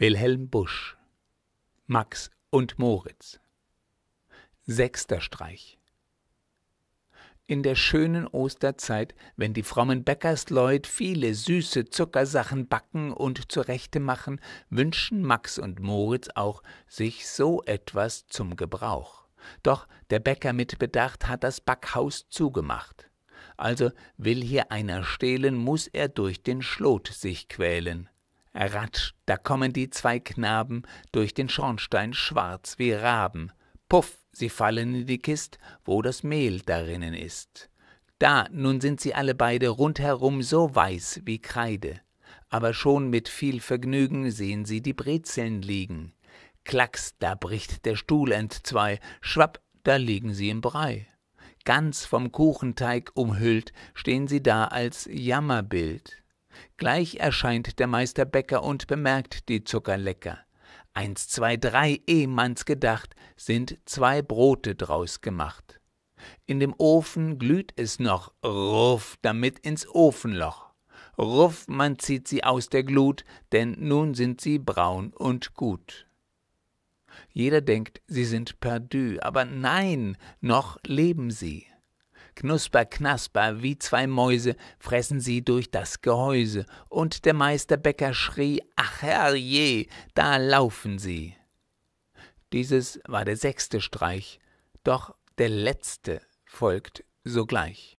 Wilhelm Busch, Max und Moritz. Sechster Streich. In der schönen Osterzeit, wenn die frommen Bäckersleut viele süße Zuckersachen backen und zurechte machen, wünschen Max und Moritz auch sich so etwas zum Gebrauch. Doch der Bäcker mit Bedacht hat das Backhaus zugemacht. Also will hier einer stehlen, muß er durch den Schlot sich quälen. Ratsch, da kommen die zwei Knaben durch den Schornstein schwarz wie Raben. Puff, sie fallen in die Kist, wo das Mehl darinnen ist. Da, nun sind sie alle beide rundherum so weiß wie Kreide. Aber schon mit viel Vergnügen sehen sie die Brezeln liegen. Klacks, da bricht der Stuhl entzwei, schwapp, da liegen sie im Brei. Ganz vom Kuchenteig umhüllt, stehen sie da als Jammerbild. Gleich erscheint der Meister Bäcker und bemerkt die Zuckerlecker. Eins, zwei, drei, eh man's gedacht, sind zwei Brote draus gemacht. In dem Ofen glüht es noch, ruff, damit ins Ofenloch. Ruff, man zieht sie aus der Glut, denn nun sind sie braun und gut. Jeder denkt, sie sind perdu, aber nein, noch leben sie. Knusper, knasper, wie zwei Mäuse fressen sie durch das Gehäuse. Und der Meisterbäcker schrie, ach herrje, da laufen sie. Dieses war der sechste Streich, doch der letzte folgt sogleich.